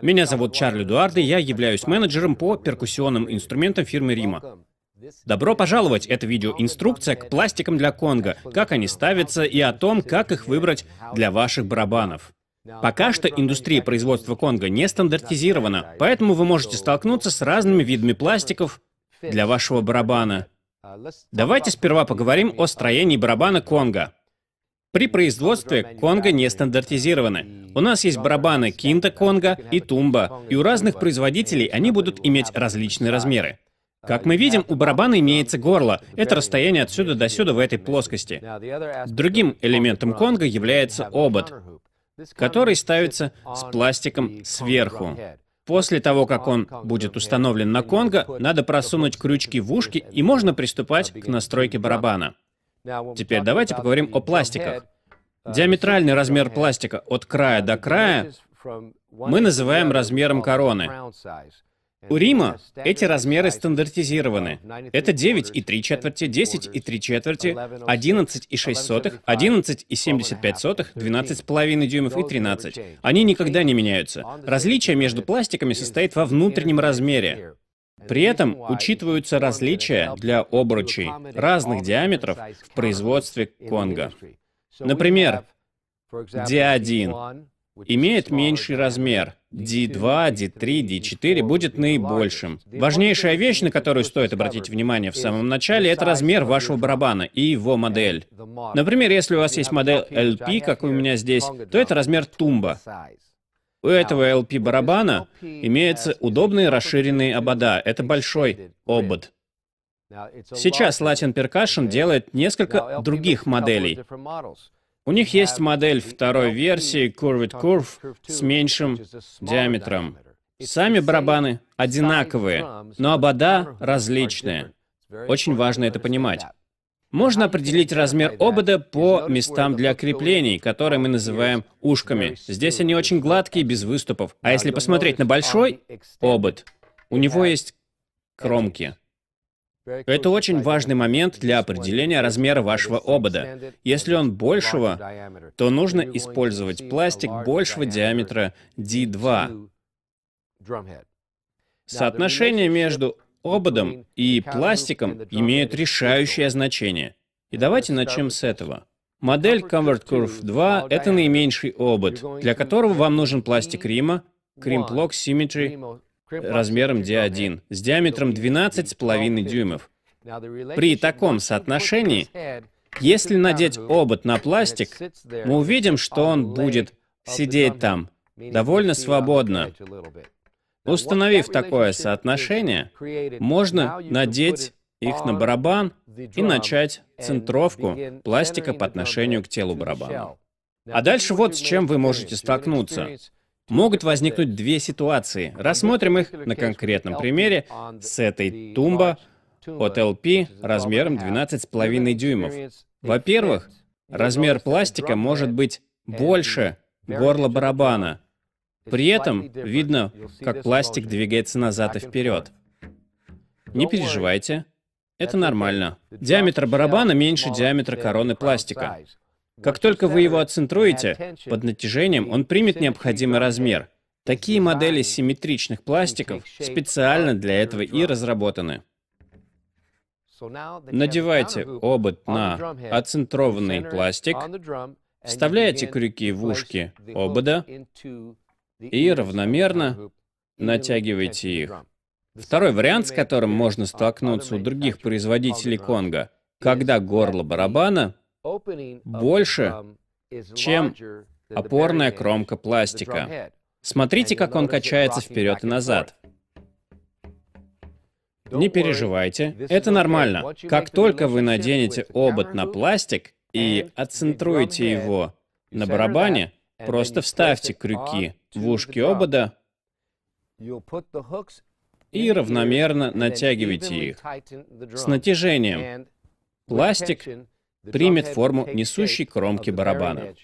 Меня зовут Чарли и я являюсь менеджером по перкуссионным инструментам фирмы Рима. Добро пожаловать! Это видеоинструкция к пластикам для конга, как они ставятся и о том, как их выбрать для ваших барабанов. Пока что индустрия производства конга не стандартизирована, поэтому вы можете столкнуться с разными видами пластиков для вашего барабана. Давайте сперва поговорим о строении барабана конга. При производстве конго не стандартизированы. У нас есть барабаны кинта конго и тумба, и у разных производителей они будут иметь различные размеры. Как мы видим, у барабана имеется горло. Это расстояние отсюда до сюда в этой плоскости. Другим элементом конго является обод, который ставится с пластиком сверху. После того, как он будет установлен на конго, надо просунуть крючки в ушки, и можно приступать к настройке барабана. Теперь давайте поговорим о пластиках. Uh, Диаметральный размер пластика от края до края мы называем размером короны. У Рима эти размеры стандартизированы. Uh, Это 9 и 3 четверти, 10 и 3 четверти, 11 и 6 сотых, 11 и 75 сотых, 12 с половиной дюймов и 13. Они никогда не меняются. Различие между пластиками состоит во внутреннем размере. При этом учитываются различия для обручей разных диаметров в производстве Конго. Например, D1 имеет меньший размер, D2, D3, D4 будет наибольшим. Важнейшая вещь, на которую стоит обратить внимание в самом начале, это размер вашего барабана и его модель. Например, если у вас есть модель LP, как у меня здесь, то это размер тумба. У этого LP-барабана имеется удобный расширенный обода. Это большой обод. Сейчас Latin Percussion делает несколько других моделей. У них есть модель второй версии Curved Curve с меньшим диаметром. Сами барабаны одинаковые, но обода различные. Очень важно это понимать. Можно определить размер обода по местам для креплений, которые мы называем ушками. Здесь они очень гладкие, без выступов. А если посмотреть на большой обод, у него есть кромки. Это очень важный момент для определения размера вашего обода. Если он большего, то нужно использовать пластик большего диаметра D2. Соотношение между ободом и пластиком имеют решающее значение. И давайте начнем с этого. Модель Convert Curve 2 — это наименьший обод, для которого вам нужен пластик Рима, Кримплок Symmetry э, размером D1 с диаметром 12,5 дюймов. При таком соотношении, если надеть обод на пластик, мы увидим, что он будет сидеть там довольно свободно. Установив такое соотношение, можно надеть их на барабан и начать центровку пластика по отношению к телу барабана. А дальше вот с чем вы можете столкнуться. Могут возникнуть две ситуации. Рассмотрим их на конкретном примере с этой тумба от LP размером 12,5 дюймов. Во-первых, размер пластика может быть больше горла барабана, при этом видно, как пластик двигается назад и вперед. Не переживайте, это нормально. Диаметр барабана меньше диаметра короны пластика. Как только вы его отцентруете, под натяжением он примет необходимый размер. Такие модели симметричных пластиков специально для этого и разработаны. Надевайте обод на оцентрованный пластик, вставляете крюки в ушки обода и равномерно натягивайте их. Второй вариант, с которым можно столкнуться у других производителей Конга, когда горло барабана больше, чем опорная кромка пластика. Смотрите, как он качается вперед и назад. Не переживайте, это нормально. Как только вы наденете обод на пластик и отцентруете его на барабане, просто вставьте крюки «А, в ушки обода и равномерно натягивайте их с натяжением. Пластик примет форму несущей кромки барабана.